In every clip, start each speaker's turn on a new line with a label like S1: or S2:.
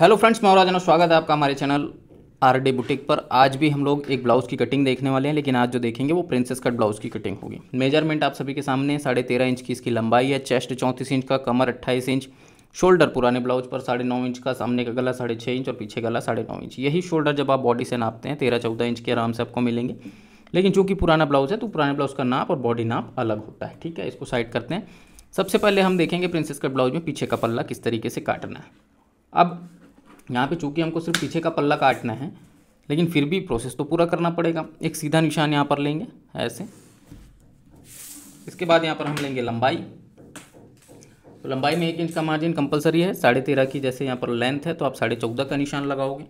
S1: hello friends मैं राजना स्वागत है आपका हमारे चैनल आर डी बुटीक पर आज भी हम लोग एक ब्लाउज़ की कटिंग देखने वाले हैं लेकिन आज जो देखेंगे वो प्रिंसेस कट ब्लाउज़ की कटिंग होगी मेजरमेंट आप सभी के सामने साढ़े तेरह इंच की इसकी लंबाई है चेस्ट चौंतीस इंच का कमर अट्ठाईस इंच शोल्डर पुराने ब्लाउज पर साढ़े नौ इंच का सामने का गला साढ़े छः इंच और पीछे गला साढ़े नौ इंच यही शोल्डर जब आप बॉडी से नापते हैं तेरह चौदह इंच के आराम से आपको मिलेंगे लेकिन चूंकि पुराना ब्लाउज है तो पुराने ब्लाउज का नाप और बॉडी नाप अलग होता है ठीक है इसको साइड करते हैं सबसे पहले हम देखेंगे प्रिंसेस कट ब्लाउज में पीछे का पल्ला किस तरीके से काटना है अब यहाँ पे चूँकि हमको सिर्फ पीछे का पल्ला काटना है लेकिन फिर भी प्रोसेस तो पूरा करना पड़ेगा एक सीधा निशान यहाँ पर लेंगे ऐसे इसके बाद यहाँ पर हम लेंगे लंबाई तो लंबाई में एक इंच का मार्जिन कंपलसरी है साढ़े तेरह की जैसे यहाँ पर लेंथ है तो आप साढ़े चौदह का निशान लगाओगे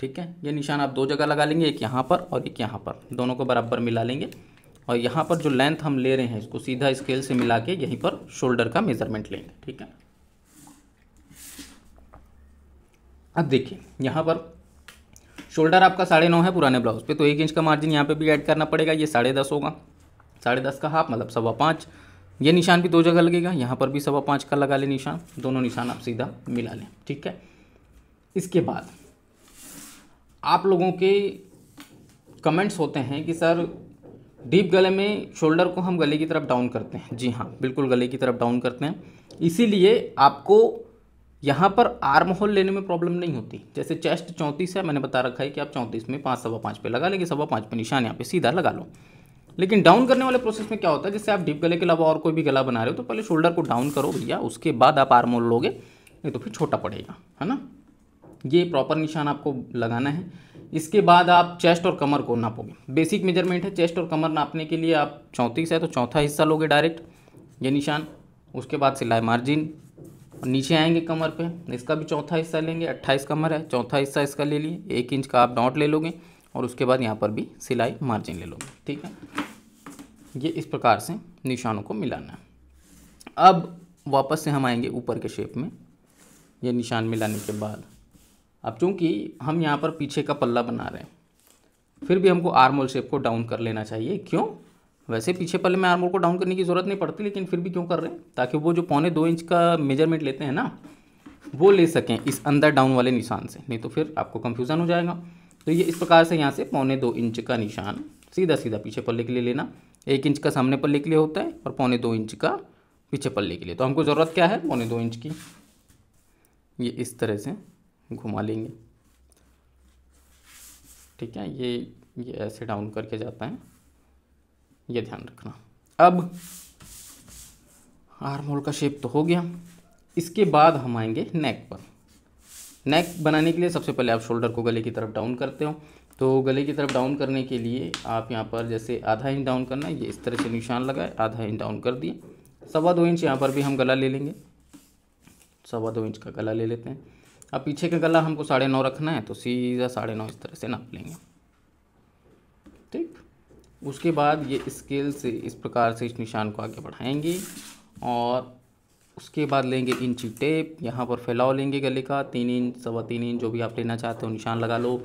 S1: ठीक है ये निशान आप दो जगह लगा लेंगे एक यहाँ पर और एक यहाँ पर दोनों को बराबर मिला लेंगे और यहाँ पर जो लेंथ हम ले रहे हैं इसको सीधा स्केल से मिला के यहीं पर शोल्डर का मेजरमेंट लेंगे ठीक है अब देखिए यहाँ पर शोल्डर आपका साढ़े नौ है पुराने ब्लाउज पे तो एक इंच का मार्जिन यहाँ पे भी ऐड करना पड़ेगा ये साढ़े दस होगा साढ़े दस का हाफ मतलब सवा पाँच ये निशान भी दो जगह लगेगा यहाँ पर भी सवा पाँच का लगा लें निशान दोनों निशान आप सीधा मिला लें ठीक है इसके बाद आप लोगों के कमेंट्स होते हैं कि सर डीप गले में शोल्डर को हम गले की तरफ डाउन करते हैं जी हाँ बिल्कुल गले की तरफ डाउन करते हैं इसीलिए आपको यहाँ पर आर्म होल लेने में प्रॉब्लम नहीं होती जैसे चेस्ट चौंतीस है मैंने बता रखा है कि आप चौंतीस में पाँच सवा पाँच पे लगा लेंगे सवा पाँच पे निशान यहाँ पे सीधा लगा लो लेकिन डाउन करने वाले प्रोसेस में क्या होता है जैसे आप डीप गले के अलावा और कोई भी गला बना रहे हो तो पहले शोल्डर को डाउन करो भैया उसके बाद आप आर्म होल लोगे नहीं तो फिर छोटा पड़ेगा है ना ये प्रॉपर निशान आपको लगाना है इसके बाद आप चेस्ट और कमर को नापोगे बेसिक मेजरमेंट है चेस्ट और कमर नापने के लिए आप चौंतीस है तो चौथा हिस्सा लोगे डायरेक्ट ये निशान उसके बाद सिलाई मार्जिन और नीचे आएंगे कमर पे इसका भी चौथा हिस्सा लेंगे अट्ठाईस कमर है चौथा हिस्सा इसका ले लिए एक इंच का आप डॉट ले लोगे और उसके बाद यहाँ पर भी सिलाई मार्जिन ले लोगे ठीक है ये इस प्रकार से निशानों को मिलाना है अब वापस से हम आएंगे ऊपर के शेप में ये निशान मिलाने के बाद अब चूँकि हम यहाँ पर पीछे का पल्ला बना रहे हैं फिर भी हमको आर्मोल शेप को डाउन कर लेना चाहिए क्यों वैसे पीछे पल्ले में आर्मोर को डाउन करने की ज़रूरत नहीं पड़ती लेकिन फिर भी क्यों कर रहे हैं ताकि वो जो पौने दो इंच का मेजरमेंट लेते हैं ना वो ले सकें इस अंदर डाउन वाले निशान से नहीं तो फिर आपको कंफ्यूज़न हो जाएगा तो ये इस प्रकार से यहाँ से पौने दो इंच का निशान सीधा सीधा पीछे पल्ले के लिए लेना एक इंच का सामने पल्ले के लिए होता है और पौने दो इंच का पीछे पल्ले के लिए तो हमको ज़रूरत क्या है पौने दो इंच की ये इस तरह से घुमा लेंगे ठीक है ये ये ऐसे डाउन करके जाता है ये ध्यान रखना अब आर्म होल का शेप तो हो गया इसके बाद हम आएंगे नेक पर नेक बनाने के लिए सबसे पहले आप शोल्डर को गले की तरफ डाउन करते हो तो गले की तरफ डाउन करने के लिए आप यहाँ पर जैसे आधा इंच डाउन करना है ये इस तरह से निशान लगाए आधा इंच डाउन कर दिए सवा दो इंच यहाँ पर भी हम गला ले लेंगे सवा दो इंच का गला ले लेते हैं अब पीछे का गला हमको साढ़े नौ रखना है तो सीधा साढ़े नौ इस तरह से नाप लेंगे ठीक उसके बाद ये स्केल से इस प्रकार से इस निशान को आगे बढ़ाएंगे और उसके बाद लेंगे इंची टेप यहाँ पर फैलाओ लेंगे गले का तीन इंच सवा तीन इंच जो भी आप लेना चाहते हो निशान लगा लो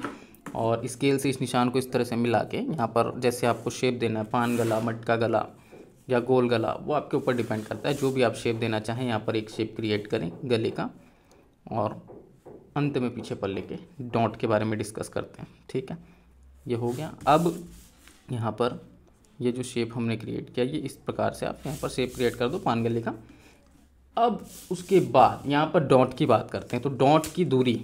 S1: और स्केल से इस निशान को इस तरह से मिला के यहाँ पर जैसे आपको शेप देना है पान गला मटका गला या गोल गला वो आपके ऊपर डिपेंड करता है जो भी आप शेप देना चाहें यहाँ पर एक शेप क्रिएट करें गले का और अंत में पीछे पर के डॉट के बारे में डिस्कस करते हैं ठीक है ये हो गया अब यहाँ पर ये जो शेप हमने क्रिएट किया ये इस प्रकार से आप यहाँ पर शेप क्रिएट कर दो पान गले का अब उसके बाद यहाँ पर डॉट की बात करते हैं तो डॉट की दूरी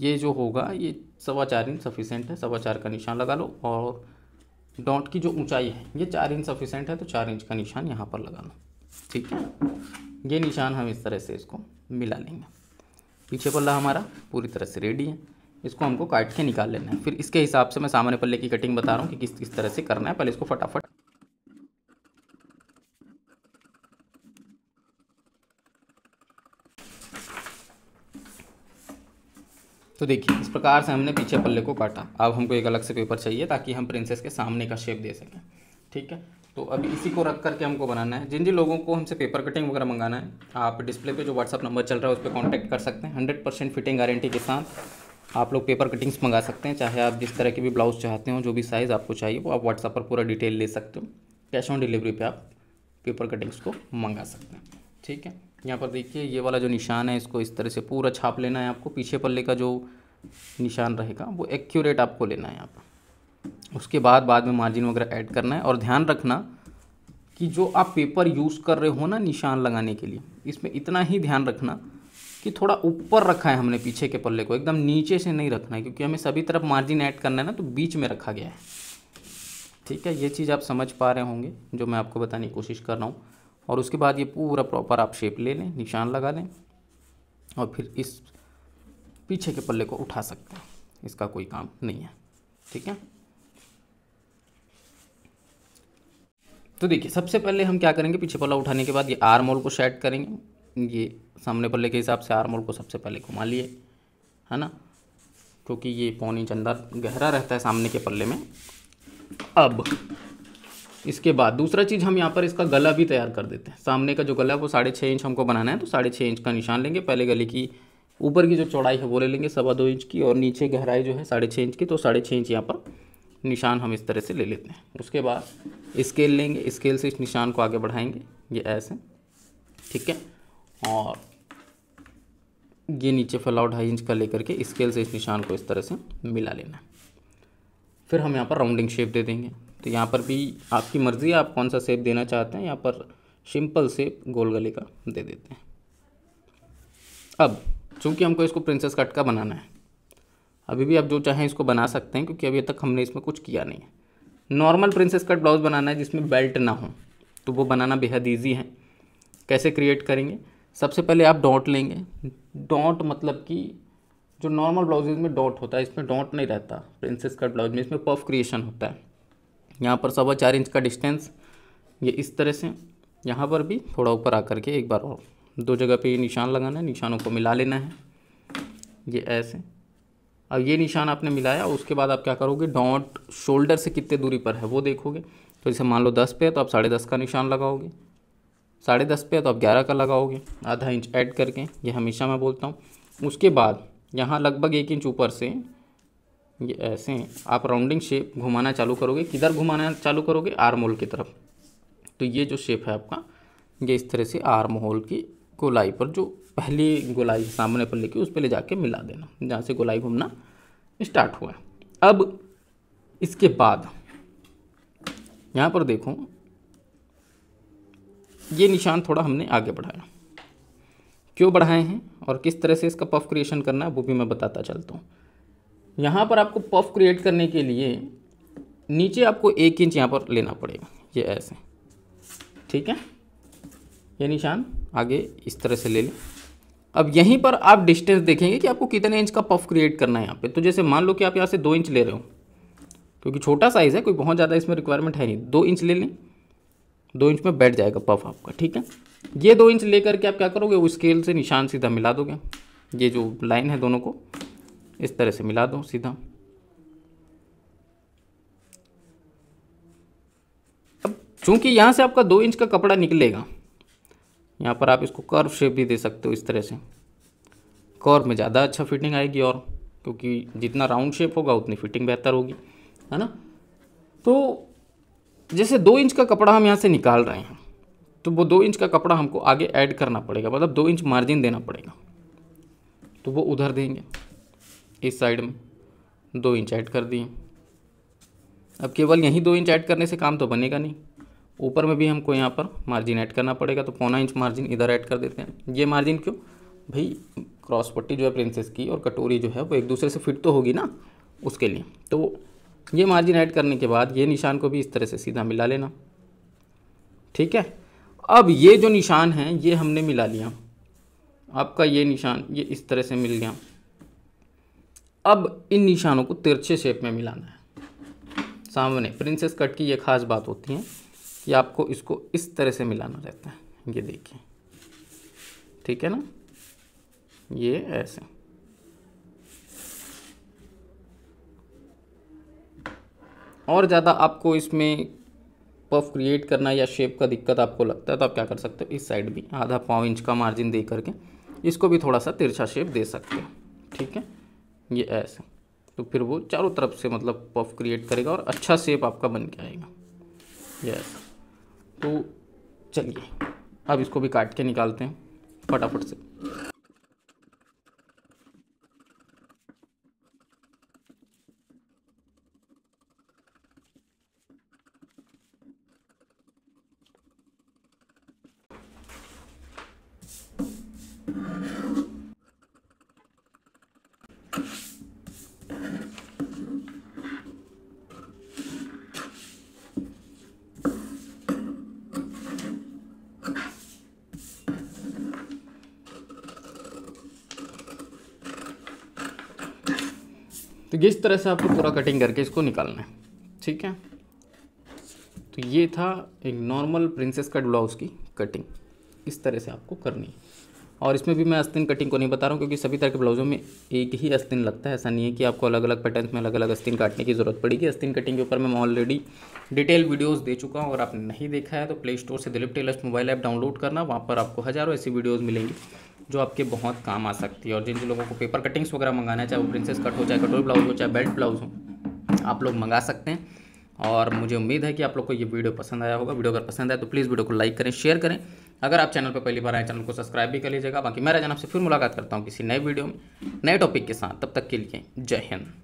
S1: ये जो होगा ये सवा चार इंच सफिशेंट है सवा चार का निशान लगा लो और डॉट की जो ऊंचाई है ये चार इंच सफिशेंट है तो चार इंच का निशान यहाँ पर लगा लो ठीक है ये निशान हम इस तरह से इसको मिला लेंगे पीछे पल्ला हमारा पूरी तरह से रेडी है इसको हमको काट के निकाल लेना है फिर इसके हिसाब से मैं सामान्य पल्ले की कटिंग बता रहा हूँ कि किस किस तरह से करना है पहले इसको फटाफट तो देखिए इस प्रकार से हमने पीछे पल्ले को काटा अब हमको एक अलग से पेपर चाहिए ताकि हम प्रिंसेस के सामने का शेप दे सकें ठीक है तो अभी इसी को रख करके हमको बनाना है जिन जिन लोगों को हमसे पेपर कटिंग वगैरह मंगाना है आप डिस्प्ले पे जो व्हाट्सअप नंबर चल रहा है उस पर कॉन्टैक्ट कर सकते हैं हंड्रेड परसेंट फिटिंग गारंटी के साथ आप लोग पेपर कटिंग्स मंगा सकते हैं चाहे आप जिस तरह के भी ब्लाउज़ चाहते हो जो भी साइज़ आपको चाहिए वो आप व्हाट्सअप पर पूरा डिटेल ले सकते हो कैश ऑन डिलीवरी पे आप पेपर कटिंग्स को मंगा सकते हैं ठीक है यहाँ पर देखिए ये वाला जो निशान है इसको इस तरह से पूरा छाप लेना है आपको पीछे पल्ले का जो निशान रहेगा वो एक्यूरेट आपको लेना है यहाँ पर उसके बाद बाद में मार्जिन वगैरह ऐड करना है और ध्यान रखना कि जो आप पेपर यूज़ कर रहे हो ना निशान लगाने के लिए इसमें इतना ही ध्यान रखना कि थोड़ा ऊपर रखा है हमने पीछे के पल्ले को एकदम नीचे से नहीं रखना है क्योंकि हमें सभी तरफ मार्जिन ऐड करना है ना तो बीच में रखा गया है ठीक है ये चीज़ आप समझ पा रहे होंगे जो मैं आपको बताने की कोशिश कर रहा हूँ और उसके बाद ये पूरा प्रॉपर आप शेप ले लें निशान लगा लें और फिर इस पीछे के पल्ले को उठा सकते हैं इसका कोई काम नहीं है ठीक है तो देखिए सबसे पहले हम क्या करेंगे पीछे पल्ला उठाने के बाद ये आर मोल को सेट करेंगे ये सामने पल्ले के हिसाब से आर्मोल को सबसे पहले घुमा लिए है ना क्योंकि ये पौन इंच अंदर गहरा रहता है सामने के पल्ले में अब इसके बाद दूसरा चीज़ हम यहाँ पर इसका गला भी तैयार कर देते हैं सामने का जो गला है वो साढ़े छः इंच हमको बनाना है तो साढ़े छः इंच का निशान लेंगे पहले गले की ऊपर की जो चौड़ाई है वो ले लेंगे सवा दो इंच की और नीचे गहराई जो है साढ़े छः इंच की तो साढ़े छः इंच यहाँ पर निशान हम इस तरह से ले लेते हैं उसके बाद स्केल लेंगे स्केल से इस निशान को आगे बढ़ाएंगे ये ऐसे ठीक है और ये नीचे फैलाव ढाई इंच का लेकर के स्केल से इस निशान को इस तरह से मिला लेना है फिर हम यहाँ पर राउंडिंग शेप दे देंगे तो यहाँ पर भी आपकी मर्ज़ी है आप कौन सा शेप देना चाहते हैं यहाँ पर सिंपल शेप गोल गले का दे देते हैं अब चूंकि हमको इसको प्रिंसेस कट का बनाना है अभी भी आप जो चाहें इसको बना सकते हैं क्योंकि अभी तक हमने इसमें कुछ किया नहीं है नॉर्मल प्रिंसेस कट ब्लाउज़ बनाना है जिसमें बेल्ट ना हो तो वो बनाना बेहद ईजी है कैसे क्रिएट करेंगे सबसे पहले आप डॉट लेंगे डॉट मतलब कि जो नॉर्मल ब्लाउजेज में डॉट होता है इसमें डॉट नहीं रहता प्रिंसेस कट ब्लाउज में इसमें पफ क्रिएशन होता है यहाँ पर सवा चार इंच का डिस्टेंस ये इस तरह से यहाँ पर भी थोड़ा ऊपर आकर के एक बार और दो जगह पे ये निशान लगाना है निशानों को मिला लेना है ये ऐसे अब ये निशान आपने मिलाया उसके बाद आप क्या करोगे डॉट शोल्डर से कितने दूरी पर है वो देखोगे तो जैसे मान लो दस पे है तो आप साढ़े दस का निशान लगाओगे साढ़े दस पे तो आप ग्यारह का लगाओगे आधा इंच ऐड करके ये हमेशा मैं बोलता हूँ उसके बाद यहाँ लगभग एक इंच ऊपर से ये ऐसे आप राउंडिंग शेप घुमाना चालू करोगे किधर घुमाना चालू करोगे आर्म होल की तरफ तो ये जो शेप है आपका ये इस तरह से आर्म होल की गोलाई पर जो पहली गोलाई सामने पर लेके उस पर ले जाके मिला देना जहाँ से गोलाई घूमना स्टार्ट हुआ है अब इसके बाद यहाँ पर देखो ये निशान थोड़ा हमने आगे बढ़ाया क्यों बढ़ाए हैं और किस तरह से इसका पफ क्रिएशन करना है वो भी मैं बताता चलता हूँ यहाँ पर आपको पफ क्रिएट करने के लिए नीचे आपको एक इंच यहाँ पर लेना पड़ेगा ये ऐसे ठीक है ये निशान आगे इस तरह से ले लें अब यहीं पर आप डिस्टेंस देखेंगे कि आपको कितने इंच का पफ क्रिएट करना है यहाँ पे तो जैसे मान लो कि आप यहाँ से दो इंच ले रहे हो क्योंकि छोटा साइज़ है कोई बहुत ज़्यादा इसमें रिक्वायरमेंट है नहीं दो इंच ले लें दो इंच में बैठ जाएगा पफ आपका ठीक है ये दो इंच लेकर के आप क्या करोगे वो स्केल से निशान सीधा मिला दोगे ये जो लाइन है दोनों को इस तरह से मिला दो सीधा अब चूंकि यहाँ से आपका दो इंच का कपड़ा निकलेगा यहाँ पर आप इसको कर्व शेप भी दे सकते हो इस तरह से कर्व में ज़्यादा अच्छा फिटिंग आएगी और क्योंकि जितना राउंड शेप होगा उतनी फिटिंग बेहतर होगी है ना तो जैसे दो इंच का कपड़ा हम यहाँ से निकाल रहे हैं तो वो दो इंच का कपड़ा हमको आगे ऐड करना पड़ेगा मतलब दो इंच मार्जिन देना पड़ेगा तो वो उधर देंगे इस साइड में दो इंच ऐड कर दिए अब केवल यहीं दो इंच ऐड करने से काम तो बनेगा नहीं ऊपर में भी हमको यहाँ पर मार्जिन ऐड करना पड़ेगा तो पौना इंच मार्जिन इधर ऐड कर देते हैं ये मार्जिन क्यों भाई क्रॉस पट्टी जो है प्रिंसेस की और कटोरी जो है वो एक दूसरे से फिट तो होगी ना उसके लिए तो ये मार्जिन ऐड करने के बाद ये निशान को भी इस तरह से सीधा मिला लेना ठीक है अब ये जो निशान है ये हमने मिला लिया आपका ये निशान ये इस तरह से मिल गया अब इन निशानों को तिरछे शेप में मिलाना है सामने प्रिंसेस कट की ये ख़ास बात होती है कि आपको इसको इस तरह से मिलाना रहता है ये देखिए ठीक है ना ये ऐसे और ज़्यादा आपको इसमें पफ क्रिएट करना या शेप का दिक्कत आपको लगता है तो आप क्या कर सकते हो इस साइड भी आधा पाँव इंच का मार्जिन दे करके इसको भी थोड़ा सा तिरछा शेप दे सकते हो ठीक है ये ऐसे तो फिर वो चारों तरफ से मतलब पफ क्रिएट करेगा और अच्छा शेप आपका बन के आएगा ये ऐसा तो चलिए अब इसको भी काट के निकालते हैं फटाफट से तो इस तरह से आपको पूरा कटिंग करके इसको निकालना है ठीक है तो ये था एक नॉर्मल प्रिंसेस कट ब्लाउज़ की कटिंग इस तरह से आपको करनी है और इसमें भी मैं अस्तिन कटिंग को नहीं बता रहा हूँ क्योंकि सभी तरह के ब्लाउज़ों में एक ही अस्तिन लगता है ऐसा नहीं है कि आपको अलग अलग पैटर्न में अलग अलग अस्तिन काटने की ज़रूरत पड़ेगी अस्तिन कटिंग के ऊपर मैं ऑलरेडी डिटेल वीडियोस दे चुका हूँ अगर आपने नहीं देखा है तो प्ले स्टोर से Dilip tailors mobile app download करना वहाँ पर आपको हज़ारों ऐसी वीडियोज़ मिलेंगी जो आपके बहुत काम आ सकती है और जिन लोगों को पेपर कटिंग्स वगैरह मंगाना है चाहे वो प्रिंसेस कट हो चाहे कटोरी ब्लाउज हो चाहे बेल्ट ब्लाउज हो आप लोग मंगा सकते हैं और मुझे उम्मीद है कि आप लोग को ये वीडियो पसंद आया होगा वीडियो अगर पसंद आए तो प्लीज़ वीडियो को लाइक करें शेयर करें अगर आप चैनल पर पहली बार आए चैनल को सब्सक्राइब भी कर लीजिएगा बाकी मैं राजन आपसे फिर मुलाकात करता हूँ किसी नए वीडियो में नए टॉपिक के साथ तब तक के लिए जय हिंद